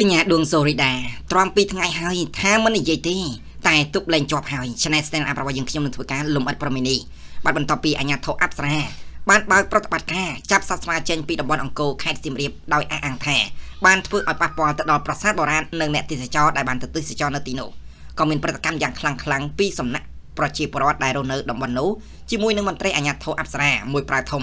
កញ្ញាដួងសូរីដាទ្រាំពីថ្ងៃហើយថាមិននិយាយទេតែទុកលែងជាប់ហើយឆ្នៃ stand up របស់យើងខ្ញុំនឹងធ្វើការលំអិតប្រមីនេះបាទបន្តពីអាញាធរអប្សរាបានបើកប្រតិបត្តិការចាប់សាស្ត្រាចេញពីតំបន់អង្គរខេត្តសៀមរាបដោយអះអាងថាបានធ្វើឲ្យប៉ះពាល់ទៅដល់ប្រាសាទបុរាណនិងអ្នកទេសចរដែលបានទៅទេសចរនៅទីនោះក៏មានប្រតិកម្មយ៉ាងខ្លាំងខ្លាំងពីសំណាក់ប្រជាពលរដ្ឋដែលរស់នៅតំបន់នោះជាមួយនឹងមន្ត្រីអាញាធរអប្សរាមួយប្រាវធំ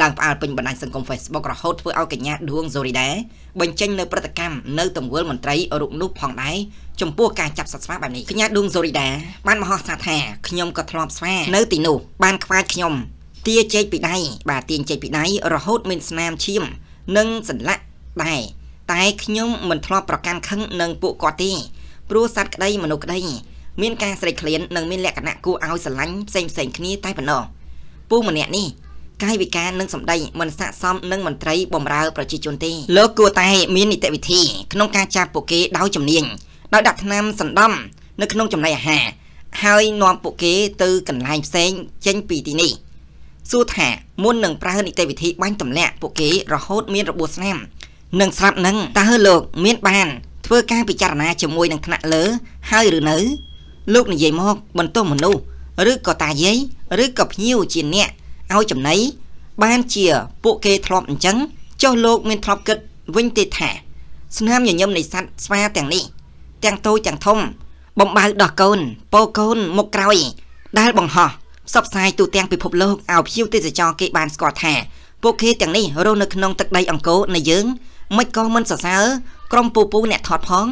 ឡើងផ្អើលពេញបណ្ដាញសង្គម Facebook រហូតធ្វើឲ្យកញ្ញាដួងសូរីដែរបញ្ចេញនៅព្រឹត្តិកម្មនៅទង្វើលមន្ត្រីរូបនោះផងដែរចំពោះការចាប់សត្វស្វាបែបនេះកញ្ញាដួងសូរីដាបានមហោសាថាខ្ញុំក៏ធ្លាប់ស្វានៅទីនោះបានខ្វាចខ្ញុំទាចេកពីដៃបាទទាចេកពីដៃរហូតមានស្នាមឈាមនិងសន្លាក់ដែរតែខ្ញុំមិនធ្លាប់ប្រកាន់ខឹងនឹងពួកគាត់ទេព្រោះសត្វក្តីមនុស្សក្តីមានការស្រេកឃ្លាននិងមានលក្ខណៈគួរឲ្យស្រឡាញ់ផ្សេងៗគ្នាតែប៉ុណ្ណោះពូម្នាក់នេះកាយវិការនិងសម្ដីមិនស័ក្តិសមនឹងមន្ត្រីបម្រើប្រជាជនទេលោកគួរតែមាននីតិវិធីក្នុងការចាប់ពួកគេដោយជំនាញដោយដាក់ថ្នាំសណ្ដំនៅក្នុងចំណីអាហារហើយនាំពួកគេទៅកន្លែងផ្សេងចេញពីទីនេះសួរថាមុននឹងប្រើនីតិវិធីបាញ់ទម្លាក់ពួកគេរហូតមានរបួសស្នាមនិងស្លាប់នឹងតើលោកមាន បាន ធ្វើការពិចារណាជាមួយនឹងថ្នាក់លើហើយឬនៅលោកនិយាយមក បន្ទោសមនុស្សឬក៏តាយាយ ឬក៏ភ្ញៀវជាអ្នកឲ្យចំណៃបានជាពួកគេធ្លាប់អញ្ចឹងចុះលោកមានធ្លាប់គិតវិញទេថា ស្នាមញញឹមនៃសัตว์ស្វាទាំងនេះទាំងតូចទាំងធំបំបៅដោះកូនពោកូនមុខក្រោយ ដែល បង្ហោះផ្សព្វផ្សាយទូទាំងពិភពលោកឲ្យភ្ញៀវទេសចរគេបានស្គាល់ថា ពួកគេទាំងនេះរស់នៅក្នុងទឹកដីអង្គរនៃយើងមិនក៏មិនសរសើរក្រុមពូពូអ្នកថតផង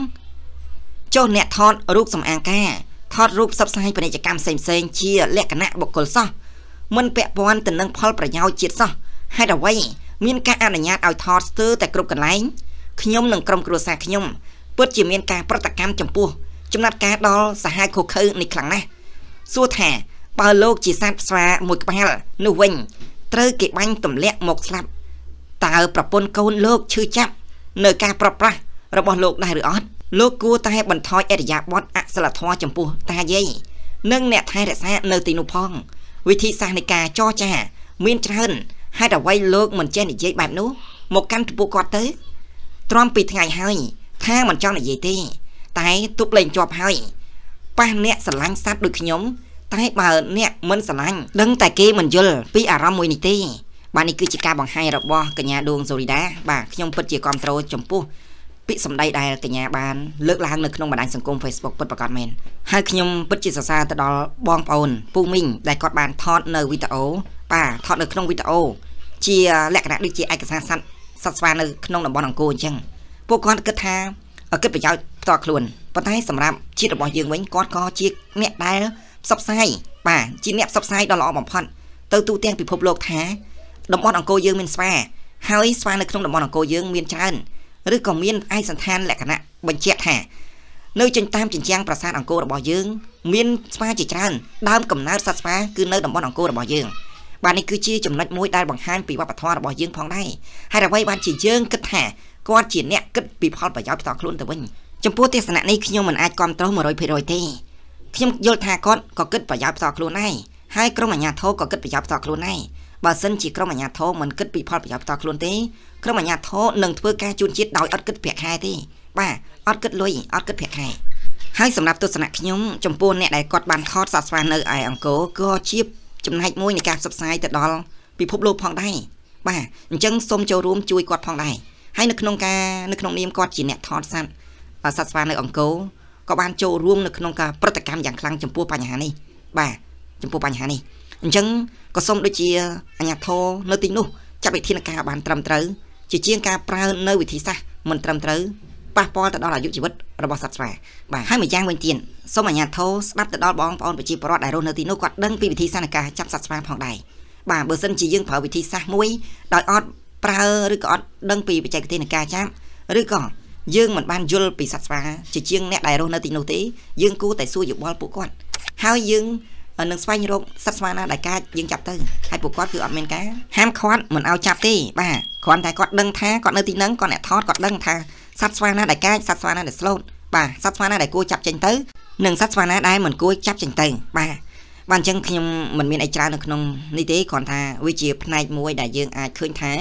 ចុះអ្នកថតរូបសម្អាងការថតរូបផ្សព្វផ្សាយពាណិជ្ជកម្មផ្សេងៗជា លក្ខណៈបុគ្គលសោះមិនពាក់ព័ន្ធទៅនឹងផលប្រយោជន៍ជាតិសោះហេតុអ្វីមានការអនុញ្ញាតឲ្យថតស្ទើរតែគ្រប់កន្លែងខ្ញុំនិងក្រុមគ្រួសារខ្ញុំពិតជាមានការប្រតិកម្មចំពោះ ចំណាត់ការដល់សហាយខូខើនេះខ្លាំងណាស់សួរថាបើលោកជាសត្វស្វាមួយក្បាលនោះវិញត្រូវគេបាញ់ទម្លាក់មកស្លាប់តើប្រពន្ធកូនលោកឈឺចាប់នៅការប្រព្រឹត្តរបស់លោកដែរឬអត់លោកគួរតែបន្ថយអរិយាប័ត្រអសិលធម៌ចំពោះតាយាយ និងអ្នកថែរក្សានៅទីនោះផងវិធីសាស្ត្រនៃការចរចា មានច្រើនហេតុអ្វីលោកមិនចេះនិយាយបែបនោះមកកាន់ចំពោះគាត់ទៅទ្រាំពីថ្ងៃហើយ ថាមិនចង់និយាយទេ តែទុបលែងជាប់ហើយប៉ះអ្នកស្រឡាញ់សัตว์ដូចខ្ញុំ តែ បើអ្នកមិនស្រឡាញ់ដឹងតែគេមិនយល់ពីអារម្មណ៍មួយនេះទេបាទនេះគឺជាការបង្ហាញរបស់កញ្ញាដួងសូរីដាបាទខ្ញុំពិតជាគ្រប់ត្រូលចំពោះពាក្យសម្ដីដែលកញ្ញាបានលើកឡើងនៅក្នុងបណ្ដាញសង្គម Facebook ពិតប្រាកដមែនហើយខ្ញុំពិតជាសរសើរទៅដល់បងប្អូនពូមីងដែលគាត់បានថតនៅវីដេអូបាទថតនៅក្នុងវីដេអូជាលក្ខណៈដូចជាឯកសារសัตว์សត្វស្វានៅក្នុងតំបន់អង្គរអញ្ចឹងពួកគាត់គិតថាគិតប្រយោជន៍ផ្ទាល់ខ្លួនប៉ុន្តែសម្រាប់ជាតិរបស់យើងវិញគាត់ក៏ជាអ្នកដែលផ្សព្វផ្សាយបាទជាអ្នកផ្សព្វផ្សាយដ៏ល្អបំផុតទៅទូទាំងពិភពលោកថាតំបន់អង្គរយើងមានស្វាហើយស្វានៅក្នុងតំបន់អង្គរយើងមានច្រើនឬក៏មានឯកសន្តានលក្ខណៈបញ្ជាក់ថានៅចិញ្ចតាមចិញ្ចាំងប្រាសាទអង្គររបស់យើងមានស្វាជាច្រើនដើមកំណើតសត្វស្វាគឺនៅតំបន់អង្គររបស់យើងបាទនេះគឺជាចំណុចមួយដែលបង្ហាញពីវប្បធម៌របស់យើងផងដែរហើយអ្វីបានជាយើងគិតថាគាត់ជាអ្នកគិតពីផលប្រយោជន៍ផ្ទាល់ខ្លួនទៅវិញចំពោះទស្សនៈនេះខ្ញុំមិនអាចគ្រប់គ្រង100%ទេខ្ញុំយល់ថាគាត់ក៏គិតប្រយោជន៍ផ្ទាល់ខ្លួនដែរហើយក្រុមអាជ្ញាធរក៏គិតប្រយោជន៍ផ្ទាល់ខ្លួនដែរបើសិនជាក្រុមអាជ្ញាធរមិនគិតពីផលប្រយោជន៍ផ្ទាល់ខ្លួនទេក្រុមអាជ្ញាធរនឹងធ្វើការជួនជាតិដោយអត់គិតប្រាក់ខែទេបាទអត់គិតលុយអត់គិតប្រាក់ខែហើយសម្រាប់ទស្សនៈខ្ញុំចំពោះអ្នកដែលគាត់បានថតសាស្ត្រានៅឯអង្គរក៏ជាចំណែកមួយនៃការផ្សព្វផ្សាយទៅដល់ពិភពលោកផងដែរបាទអញ្ចឹងសូមចូលរួមជួយគាត់ផងដែរហើយនៅក្នុងការនៅក្នុងនាមគាត់ជាអ្នកថតសัตว์សត្វស្វានៅអង្គរក៏បានចូលរួមនៅក្នុងការប្រតិកម្មយ៉ាងខ្លាំងចំពោះបញ្ហានេះបាទចំពោះបញ្ហានេះអញ្ចឹងក៏សូមដូចជាអាញាធរនៅទីនោះចាត់វិធានការបានត្រឹមត្រូវជាជាងការប្រើនៅវិធីសាស្ត្រមិនត្រឹមត្រូវប៉ះពាល់ទៅដល់អាយុជីវិតរបស់សត្វស្វាបាទហើយម្យ៉ាងវិញទៀតសូមអាញាធរស្ដាប់ទៅដល់បងប្អូនប្រជាពលរដ្ឋដែលរស់នៅទីនោះគាត់ដឹងពីវិធីសាស្ត្រនៃការចាប់សត្វស្វាផងដែរបាទបើសិនជាយើងប្រើវិធីសាស្ត្រមួយដោយអត់ប្រើឬក៏អត់ដឹងពីបច្ចេកទេសនៃការចាប់ឬក៏យើងមិនបានយល់ពីសត្វស្វា ជាជាងអ្នកដែលរស់នៅទីនោះទេ យើងគួរតែសួរយោបល់ពួកគាត់ហើយយើងនឹងស្វែងរកសិទ្ធិស្មើណាដែលកាចយើងចាប់ទៅហើយពួកគាត់គឺអត់មានការហាមឃាត់មិនឲ្យចាប់ទេ បាទគ្រាន់តែគាត់ដឹងថាគាត់នៅទីហ្នឹងគាត់អ្នកថតគាត់ដឹងថាសិទ្ធិស្មើណាដែលកាចសិទ្ធិស្មើណាដែលស្លូតបាទសិទ្ធិស្មើណាដែលគួរចាប់ចេញទៅនិងសិទ្ធិស្មើណាដែលមិនគួរចាប់ចេញទៅបាទបានអញ្ចឹងខ្ញុំមិនមានអីច្រើននៅក្នុងនេះទេគ្រាន់ថាវាជាផ្នែកមួយដែលយើងអាចឃើញថា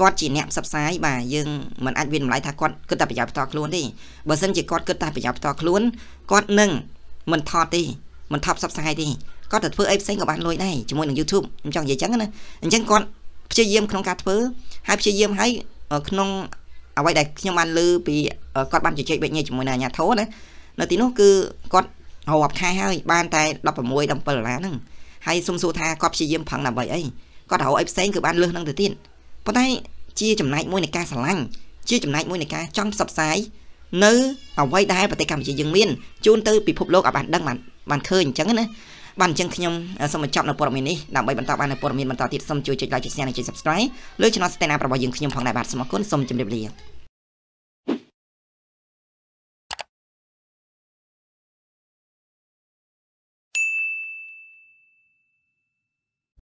គាត់ជាអ្នកផ្សព្វផ្សាយបាទយើងមិនអាចវាតម្លៃថាគាត់គិតតែប្រយោជន៍ផ្ទាល់ខ្លួនទេបើមិនជាគាត់គិតតែប្រយោជន៍ផ្ទាល់ខ្លួនគាត់នឹងមិនថតទេមិនថតផ្សព្វផ្សាយទេគាត់ទៅធ្វើអីផ្សេងក៏បានលុយដែរជាមួយនឹង YouTube ខ្ញុំចង់និយាយចឹងណាអញ្ចឹងគាត់ព្យាយាមក្នុងការធ្វើហើយព្យាយាមហើយក្នុងអ្វីដែលខ្ញុំបានលើពីគាត់បានជជែកបិចញេជាមួយនឹងអាញាធរណានៅទីនោះគឺគាត់រាប់ខែហើយបានតែ16 17ដុល្លារហ្នឹងហើយសុំសួរថាគាត់ព្យាយាមប្រឹងដើម្បីអីគាត់រកអីផ្សេងគឺបានលើសហ្នឹងទៅទៀតប៉ុន្តែជាចំណែកមួយនៃការស្រឡាញ់ជាចំណែកមួយនៃការចង់ផ្សព្វផ្សាយនៅអ្វីដែលប្រទេសកម្ពុជាយើងមានជូនទៅពិភពលោកឲ្យបានដឹងបានបានឃើញអញ្ចឹងណាបានអញ្ចឹងខ្ញុំសូមបញ្ចប់នៅព័ត៌មាននេះដើម្បីបន្តបាននៅព័ត៌មានបន្តទៀតសូមជួយចុច like ចុច share និងចុច subscribe លើ channel Stand Up របស់យើងខ្ញុំផងដែរបាទសូមអរគុណសូមជម្រាបលា